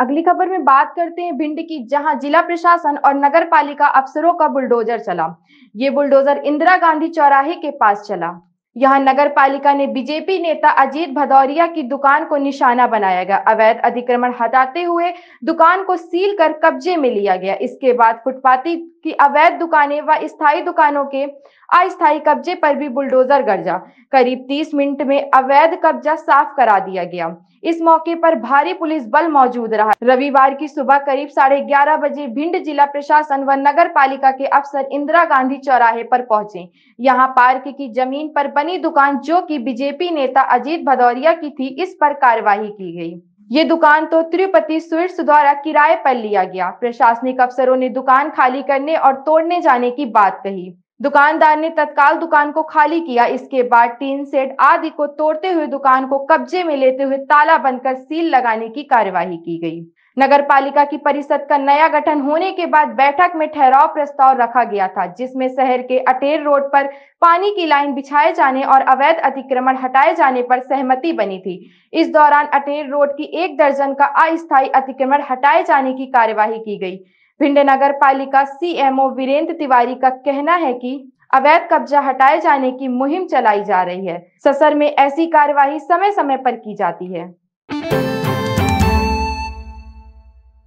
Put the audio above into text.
अगली खबर में बात करते हैं भिंड की जहां जिला प्रशासन और नगर पालिका अफसरों का बुलडोजर चला ये बुलडोजर इंदिरा गांधी चौराहे के पास चला यहां नगर पालिका ने बीजेपी नेता अजीत भदौरिया की दुकान को निशाना बनाया गया अवैध अतिक्रमण हटाते हुए दुकान को सील कर कब्जे में लिया गया इसके बाद फुटपाती की अवैध दुकानें व स्थायी दुकानों के अस्थायी कब्जे पर भी बुलडोजर गर्जा करीब 30 मिनट में अवैध कब्जा साफ करा दिया गया इस मौके पर भारी पुलिस बल मौजूद रहा रविवार की सुबह करीब साढ़े ग्यारह बजे भिंड जिला प्रशासन व नगर पालिका के अफसर इंदिरा गांधी चौराहे पर पहुंचे यहाँ पार्क की जमीन पर बन बनी दुकान जो कि बीजेपी नेता अजीत भदौरिया की थी इस पर कार्यवाही की गई ये दुकान तो तिरुपति स्वीट्स द्वारा किराए पर लिया गया प्रशासनिक अफसरों ने दुकान खाली करने और तोड़ने जाने की बात कही दुकानदार ने तत्काल दुकान को खाली किया इसके बाद टीन सेट आदि को तोड़ते हुए दुकान को कब्जे में लेते हुए ताला बंद कर सील लगाने की कार्यवाही की गई नगर पालिका की परिषद का नया गठन होने के बाद बैठक में ठहराव प्रस्ताव रखा गया था जिसमें शहर के अटेर रोड पर पानी की लाइन बिछाए जाने और अवैध अतिक्रमण हटाए जाने पर सहमति बनी थी इस दौरान अटेर रोड की एक दर्जन का अस्थायी अतिक्रमण हटाए जाने की कार्यवाही की गई भिंड नगर पालिका सीएमओ वीरेंद्र तिवारी का कहना है कि अवैध कब्जा हटाए जाने की मुहिम चलाई जा रही है ससर में ऐसी कार्यवाही समय समय पर की जाती है